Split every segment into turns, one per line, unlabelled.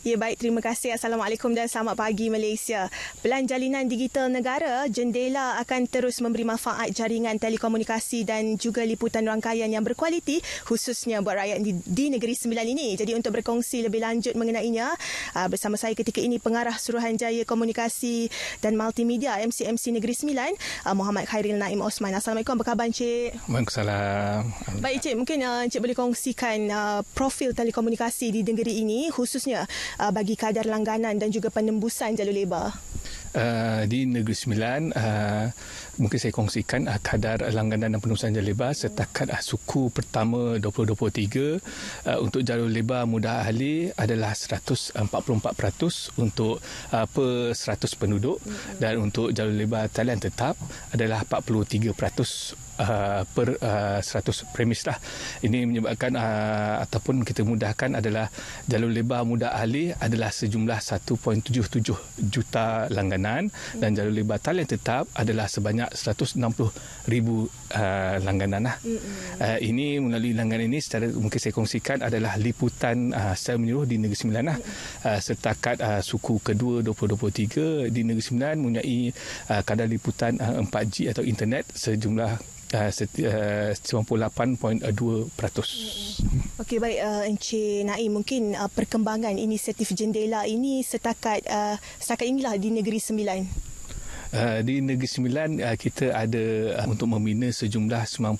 Ya baik, terima kasih. Assalamualaikum dan selamat pagi Malaysia. Pelan jalinan digital negara, jendela akan terus memberi manfaat jaringan telekomunikasi dan juga liputan rangkaian yang berkualiti khususnya buat rakyat di, di Negeri Sembilan ini. Jadi untuk berkongsi lebih lanjut mengenainya, ah, bersama saya ketika ini pengarah Suruhanjaya Komunikasi dan Multimedia MCMC Negeri Sembilan, ah, Muhammad Khairil Naim Osman. Assalamualaikum, apa khabar Encik?
Waalaikumsalam.
Baik Encik, mungkin ah, Encik boleh kongsikan profil telekomunikasi di negeri ini khususnya uh, bagi kadar langganan dan juga penembusan jalur lebar?
Uh, di Negeri Sembilan uh, mungkin saya kongsikan uh, kadar langganan dan penembusan jalur lebar setakat uh, suku pertama 2023 uh, untuk jalur lebar mudah ahli adalah 144% untuk uh, per 100 penduduk hmm. dan untuk jalur lebar talian tetap adalah 43% Uh, per uh, 100 premis lah. Ini menyebabkan uh, ataupun kita mudahkan adalah jalur lebar muda ahli adalah sejumlah 1.77 juta langganan dan jalur lebar talian tetap adalah sebanyak 160 ribu uh, langganan lah. Uh, ini melalui langganan ini secara mungkin saya kongsikan adalah liputan uh, secara menyeluruh di Negeri Sembilan lah. Uh, setakat uh, suku kedua 2023 di Negeri Sembilan mempunyai uh, kadar liputan uh, 4G atau internet sejumlah uh, seti, eh, uh, 98.2%.
Okey baik uh, Encik Naim mungkin uh, perkembangan inisiatif jendela ini setakat uh, setakat inilah di Negeri Sembilan.
Eh, di Negeri Sembilan uh, kita ada uh, untuk membina sejumlah 90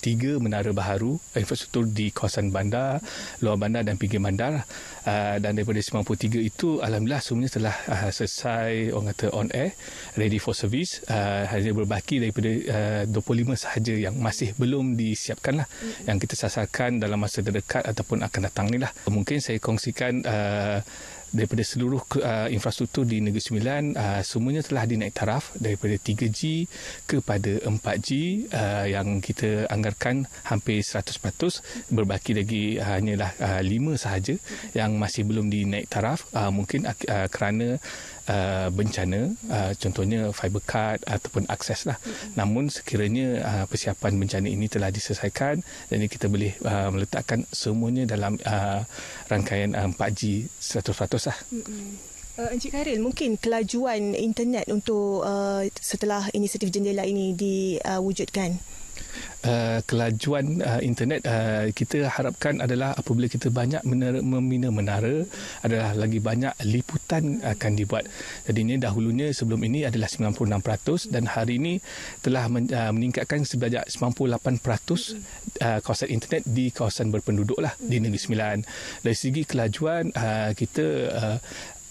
tiga menara baharu infrastruktur di kawasan bandar, luar bandar dan pinggir bandar dan daripada 93 itu alhamdulillah semuanya telah selesai orang kata on air ready for service hanya berbaki daripada 25 sahaja yang masih belum disiapkan lah yang kita sasarkan dalam masa terdekat ataupun akan datang ni lah mungkin saya kongsikan daripada seluruh uh, infrastruktur di Negeri Sembilan uh, semuanya telah dinaik taraf daripada 3G kepada 4G uh, yang kita anggarkan hampir 100% berbaki lagi uh, hanyalah uh, 5 sahaja yang masih belum dinaik taraf uh, mungkin uh, kerana Uh, bencana uh, contohnya fiber card ataupun akses lah mm-hmm. namun sekiranya uh, persiapan bencana ini telah diselesaikan dan kita boleh uh, meletakkan semuanya dalam uh, rangkaian uh, 4G 100% terputus lah.
Uh, Encik Khairil, mungkin kelajuan internet untuk uh, setelah inisiatif jendela ini diwujudkan? Uh,
uh, kelajuan uh, internet uh, kita harapkan adalah apabila kita banyak menara, membina menara adalah lagi banyak liputan akan dibuat. Jadi ini dahulunya sebelum ini adalah 96% dan hari ini telah men, uh, meningkatkan sebanyak 98% uh, kawasan internet di kawasan berpenduduklah di Negeri Sembilan. Dari segi kelajuan uh, kita uh,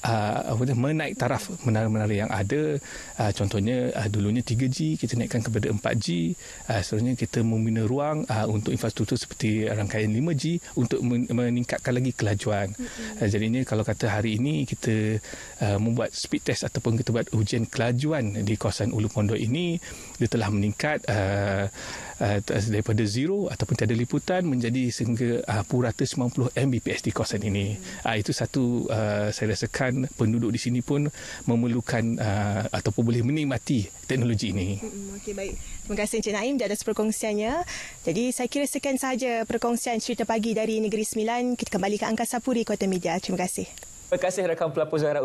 Uh, apa menaik taraf menara-menara yang ada uh, contohnya uh, dulunya 3G kita naikkan kepada 4G uh, seterusnya kita membina ruang uh, untuk infrastruktur seperti rangkaian 5G untuk meningkatkan lagi kelajuan mm-hmm. uh, jadinya kalau kata hari ini kita uh, membuat speed test ataupun kita buat ujian kelajuan di kawasan Ulu Pondok ini dia telah meningkat uh, uh, daripada zero ataupun tiada liputan menjadi sehingga uh, purata 90 Mbps di kawasan ini mm. uh, itu satu uh, saya rasakan dan penduduk di sini pun memerlukan uh, ataupun boleh menikmati teknologi ini.
Hmm, okey baik. Terima kasih Encik Naim atas perkongsiannya. Jadi saya kira sekian sahaja perkongsian cerita pagi dari Negeri Sembilan. Kita kembali ke Angkasa Puri Kota Media. Terima kasih.
Terima kasih rakan pelapor Zahra.